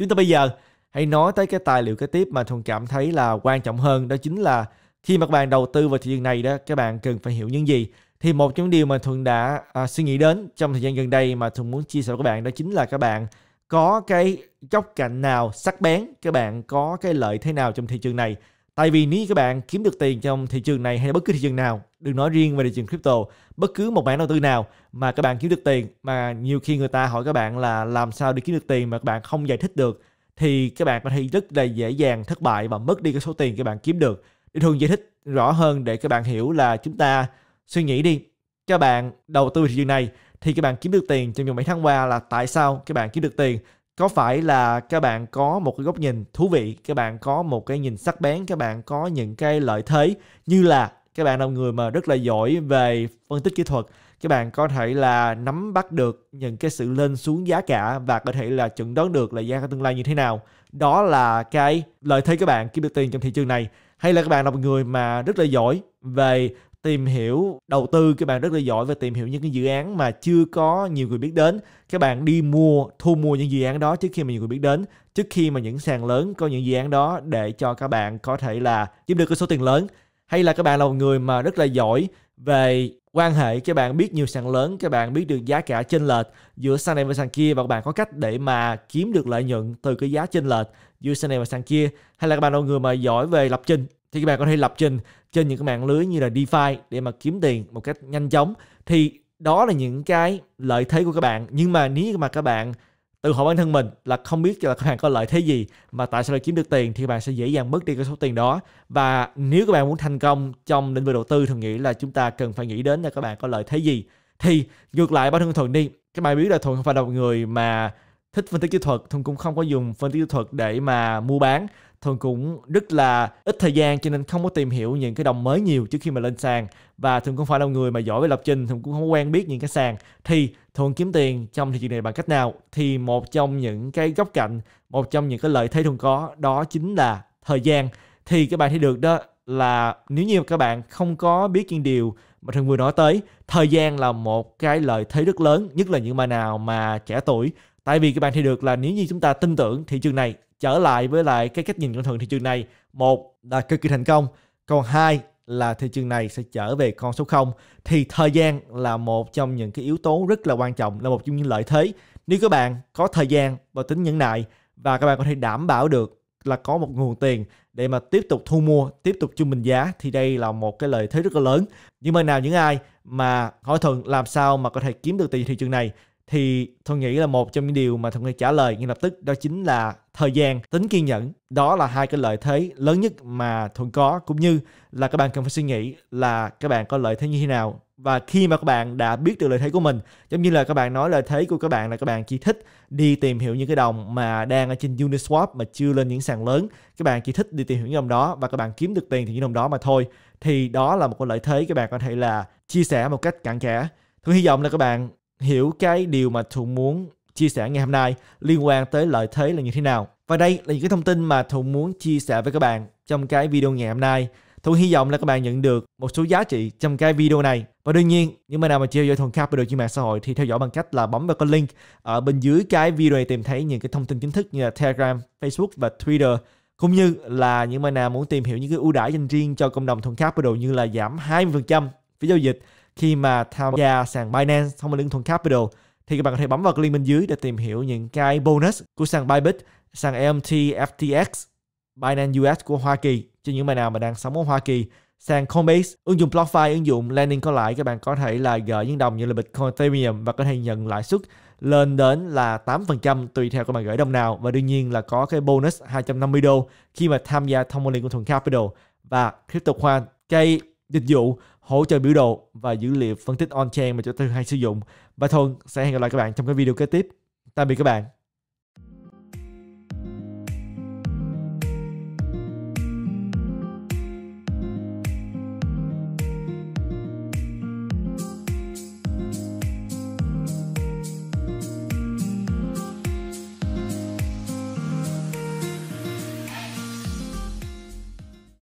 Chúng ta bây giờ hãy nói tới cái tài liệu kế tiếp mà Thuần cảm thấy là quan trọng hơn đó chính là khi mà các bạn đầu tư vào thị trường này đó các bạn cần phải hiểu những gì thì một trong những điều mà Thuận đã à, suy nghĩ đến trong thời gian gần đây mà Thuận muốn chia sẻ với các bạn đó chính là các bạn có cái góc cạnh nào sắc bén các bạn có cái lợi thế nào trong thị trường này Tại vì nếu các bạn kiếm được tiền trong thị trường này hay bất cứ thị trường nào, đừng nói riêng về thị trường crypto, bất cứ một mảng đầu tư nào mà các bạn kiếm được tiền mà nhiều khi người ta hỏi các bạn là làm sao để kiếm được tiền mà các bạn không giải thích được thì các bạn có thể rất là dễ dàng thất bại và mất đi cái số tiền các bạn kiếm được. Để thường giải thích rõ hơn để các bạn hiểu là chúng ta suy nghĩ đi. Các bạn đầu tư thị trường này thì các bạn kiếm được tiền trong vòng mấy tháng qua là tại sao các bạn kiếm được tiền có phải là các bạn có một cái góc nhìn thú vị các bạn có một cái nhìn sắc bén các bạn có những cái lợi thế như là các bạn là người mà rất là giỏi về phân tích kỹ thuật các bạn có thể là nắm bắt được những cái sự lên xuống giá cả và có thể là chuẩn đoán được là giá cả tương lai như thế nào đó là cái lợi thế các bạn kiếm được tiền trong thị trường này hay là các bạn là một người mà rất là giỏi về tìm hiểu đầu tư các bạn rất là giỏi và tìm hiểu những cái dự án mà chưa có nhiều người biết đến các bạn đi mua thu mua những dự án đó trước khi mà nhiều người biết đến trước khi mà những sàn lớn có những dự án đó để cho các bạn có thể là kiếm được cái số tiền lớn hay là các bạn là một người mà rất là giỏi về quan hệ các bạn biết nhiều sàn lớn các bạn biết được giá cả chênh lệch giữa sàn này và sàn kia và các bạn có cách để mà kiếm được lợi nhuận từ cái giá chênh lệch giữa sàn này và sàn kia hay là các bạn là một người mà giỏi về lập trình thì các bạn có thể lập trình trên những cái mạng lưới như là DeFi để mà kiếm tiền một cách nhanh chóng thì đó là những cái lợi thế của các bạn nhưng mà nếu mà các bạn tự hỏi bản thân mình là không biết là các bạn có lợi thế gì mà tại sao lại kiếm được tiền thì các bạn sẽ dễ dàng mất đi cái số tiền đó và nếu các bạn muốn thành công trong lĩnh vực đầu tư thường nghĩ là chúng ta cần phải nghĩ đến là các bạn có lợi thế gì thì ngược lại bản thân thuận đi các bạn biết là thuận không phải là một người mà thích phân tích kỹ thuật thường cũng không có dùng phân tích kỹ thuật để mà mua bán thường cũng rất là ít thời gian cho nên không có tìm hiểu những cái đồng mới nhiều trước khi mà lên sàn và thường cũng phải là người mà giỏi về lập trình thường cũng không quen biết những cái sàn thì thường kiếm tiền trong thị trường này bằng cách nào thì một trong những cái góc cạnh một trong những cái lợi thế thường có đó chính là thời gian thì các bạn thấy được đó là nếu như các bạn không có biết những điều mà thường vừa nói tới thời gian là một cái lợi thế rất lớn nhất là những bạn nào mà trẻ tuổi tại vì các bạn thấy được là nếu như chúng ta tin tưởng thị trường này trở lại với lại cái cách nhìn cẩn thường thị trường này một là cực kỳ thành công còn hai là thị trường này sẽ trở về con số 0 thì thời gian là một trong những cái yếu tố rất là quan trọng là một trong những lợi thế nếu các bạn có thời gian và tính nhẫn nại và các bạn có thể đảm bảo được là có một nguồn tiền để mà tiếp tục thu mua, tiếp tục trung bình giá thì đây là một cái lợi thế rất là lớn. Nhưng mà nào những ai mà hỏi thuận làm sao mà có thể kiếm được tiền thị trường này thì Thuận nghĩ là một trong những điều mà Thuận Nghi trả lời ngay lập tức đó chính là thời gian, tính kiên nhẫn. Đó là hai cái lợi thế lớn nhất mà Thuận có cũng như là các bạn cần phải suy nghĩ là các bạn có lợi thế như thế nào và khi mà các bạn đã biết được lợi thế của mình giống như là các bạn nói lợi thế của các bạn là các bạn chỉ thích đi tìm hiểu những cái đồng mà đang ở trên Uniswap mà chưa lên những sàn lớn các bạn chỉ thích đi tìm hiểu những đồng đó và các bạn kiếm được tiền thì những đồng đó mà thôi thì đó là một cái lợi thế các bạn có thể là chia sẻ một cách cặn kẽ Tôi hy vọng là các bạn hiểu cái điều mà Thuận muốn chia sẻ ngày hôm nay liên quan tới lợi thế là như thế nào. Và đây là những cái thông tin mà Thuận muốn chia sẻ với các bạn trong cái video ngày hôm nay. Thuận hy vọng là các bạn nhận được một số giá trị trong cái video này. Và đương nhiên, những bạn nào mà chưa theo dõi Thuận Capital trên mạng xã hội thì theo dõi bằng cách là bấm vào cái link ở bên dưới cái video này tìm thấy những cái thông tin chính thức như là Telegram, Facebook và Twitter cũng như là những bạn nào muốn tìm hiểu những cái ưu đãi dành riêng cho cộng đồng Thuận Capital như là giảm 20% phí giao dịch khi mà tham gia sàn Binance thông qua liên thuận Capital thì các bạn có thể bấm vào cái link bên dưới để tìm hiểu những cái bonus của sàn Bybit, sàn EMT FTX, Binance US của Hoa Kỳ cho những bạn nào mà đang sống ở Hoa Kỳ sàn Coinbase, ứng dụng BlockFi, ứng dụng lending có lãi các bạn có thể là gửi những đồng như là Bitcoin, Ethereum và có thể nhận lãi suất lên đến là 8% tùy theo các bạn gửi đồng nào và đương nhiên là có cái bonus 250 đô khi mà tham gia thông qua liên Thuận Capital và Crypto Khoan, cái dịch vụ hỗ trợ biểu đồ và dữ liệu phân tích on-chain mà chúng ta hay sử dụng. Và Thôn sẽ hẹn gặp lại các bạn trong cái video kế tiếp. Tạm biệt các bạn.